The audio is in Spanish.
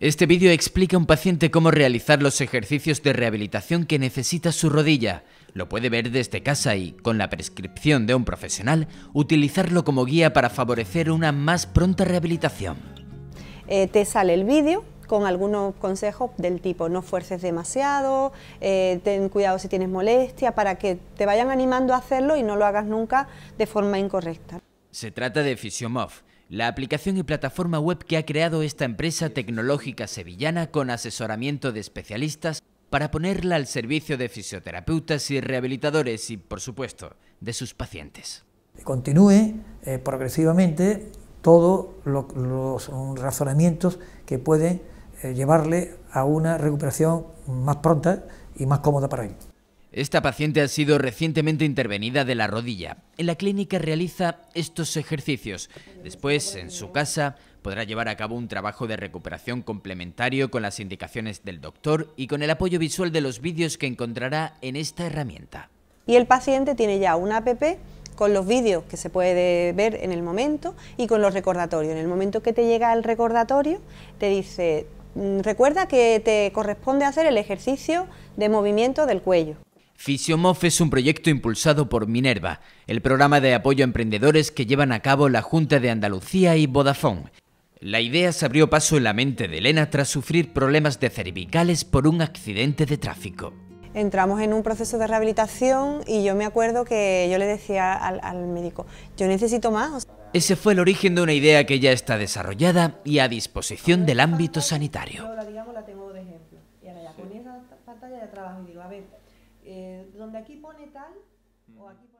Este vídeo explica a un paciente cómo realizar los ejercicios de rehabilitación que necesita su rodilla. Lo puede ver desde casa y, con la prescripción de un profesional, utilizarlo como guía para favorecer una más pronta rehabilitación. Eh, te sale el vídeo con algunos consejos del tipo no fuerces demasiado, eh, ten cuidado si tienes molestia, para que te vayan animando a hacerlo y no lo hagas nunca de forma incorrecta. Se trata de Fisiomov, la aplicación y plataforma web que ha creado esta empresa tecnológica sevillana con asesoramiento de especialistas para ponerla al servicio de fisioterapeutas y rehabilitadores y, por supuesto, de sus pacientes. Continúe eh, progresivamente todos los razonamientos que pueden eh, llevarle a una recuperación más pronta y más cómoda para él. Esta paciente ha sido recientemente intervenida de la rodilla. En la clínica realiza estos ejercicios. Después, en su casa, podrá llevar a cabo un trabajo de recuperación complementario con las indicaciones del doctor y con el apoyo visual de los vídeos que encontrará en esta herramienta. Y el paciente tiene ya una app con los vídeos que se puede ver en el momento y con los recordatorios. En el momento que te llega el recordatorio, te dice, mm, recuerda que te corresponde hacer el ejercicio de movimiento del cuello. Fisiomof es un proyecto impulsado por Minerva, el programa de apoyo a emprendedores que llevan a cabo la Junta de Andalucía y Vodafone. La idea se abrió paso en la mente de Elena tras sufrir problemas de cervicales por un accidente de tráfico. Entramos en un proceso de rehabilitación y yo me acuerdo que yo le decía al, médico, yo necesito más. Ese fue el origen de una idea que ya está desarrollada y a disposición del ámbito sanitario. la, tengo de ejemplo. Y pantalla y a eh, donde aquí pone tal, o aquí pone